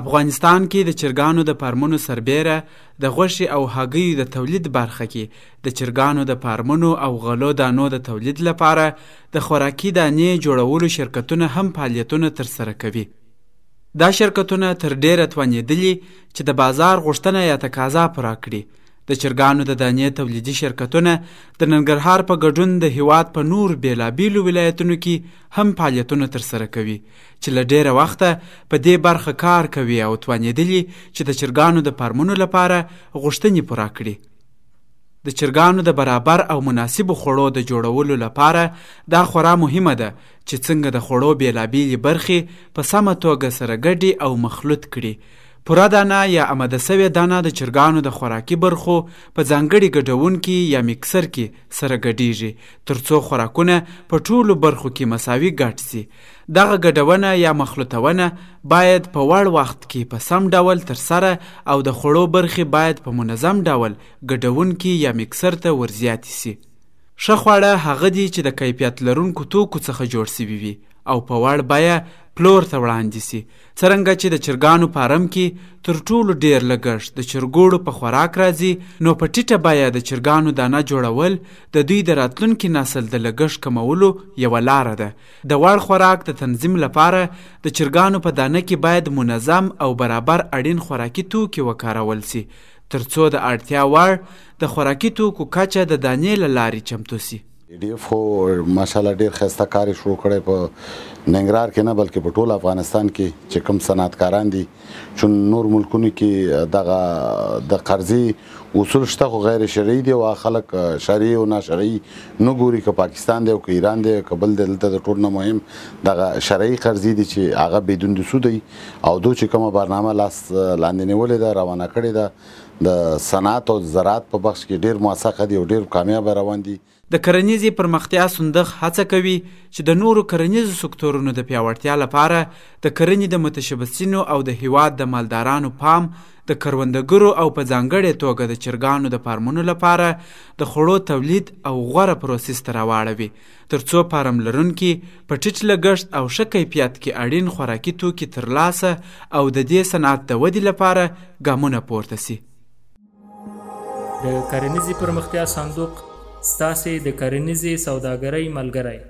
افغانستان کې د چرګانو د فارمونو سربیره د غوښې او هګیو د تولید برخه کې د چرګانو د فارمونو او غلو دانو د تولید لپاره د خوراکي دانې جوړولو شرکتونه هم فعالیتونه ترسره کوي دا شرکتونه تر ډیره توانېدلي چې د بازار غوښتنه یا تقاضا پوره کړي د چرګانو د دانې تولیدي شرکتونه د ننګرهار په ګډون د هیواد په نور بیلابیلو ولایتونو کې هم فعالیتونه ترسره کوي چې له ډیره وخته په دې برخه کار کوي او توانېدلي چې د چرګانو د فارمونو لپاره غوښتنې پوره کړي د چرګانو د برابر او مناسب خوړو د جوړولو لپاره دا خورا مهمه ده چې څنګه د خوړو بیلابیلې برخې په سمه توګه سره ګډې او مخلوط کړي پوره دانه یا آماده سوې دانه د چرګانو د خوراکي برخو په ځانګړي ګډون کې یا مکسر کې سره ګډیږي ترڅو خوراکونه په ټولو برخو کې مساوي ګډ شي دغه ګډونه یا مخلوطونه باید په وړ وخت کې په سم ډول ترسره او د خوړو برخې باید په منظم ډول ګډون کې یا مکسر ته ورزیات شي ښه خواړه هغه دي چې د کیفیت لرونکو توکو څخه جوړ شوي وي او په وړ بیه پلور ته وړاندې سي څرنګه چې د چرګانو فارم کې تر ټولو ډیر لګښت د چرګوړو په خوراک راځي نو په ټیټه بیه د چرګانو دانه جوړول د دوی د راتلونکي نسل د لګښت کمولو یوه لاره ده د وړ خوراک د تنظیم لپاره د چرګانو په دانه کې باید منظم او برابر اړین خوراکي توکي وکارول سي ترڅو د اړتیا وړ د خوراکي توکو کچه د دانې له لارې چمتو سي ډی اف خو ماشاالله ډیر خسته کار شروع کړی په ننګرهار کې نه بلکې په ټول افغانستان کې چې کوم صنعتکاران دي چون نور ملکونو کې دغه د قرضې اصول شته خو غیر شرعي دي او خلک شرعي او ناشرعي نه ګوري که پاکستان دی او که ایران دی که بل دی دلته د ټول نه مهم دغه شرعي قرضې دي چې هغه بدون د سود او دوی چې کومه برنامه لاس لاندې نیولې ده روانه کړې ده د صنعت او زراعت په بخش کې ډیر موثق دي او ډیر کامیاب روان دي د کرنیزي پرمختیا صندوق هڅه کوي چې د نورو کرنیزو سکتورونو د پیاوړتیا لپاره د کرنې د متشبثینو او د هیواد د مالدارانو پام د کروندګرو او په ځانګړې توګه د چرګانو د فارمونو لپاره د خوړو تولید او غوره پروسس ته راواړوي ترڅو فارم لرونکي په ټیټ لګښت او ښه کیفیت کې اړین خوراکي توکي ترلاسه او د دې صنعت د ودې لپاره ګامونه پورته سي د کرنیزې پرمختیا صندوق ستاسې د کرنیزې سوداګرۍ ملګری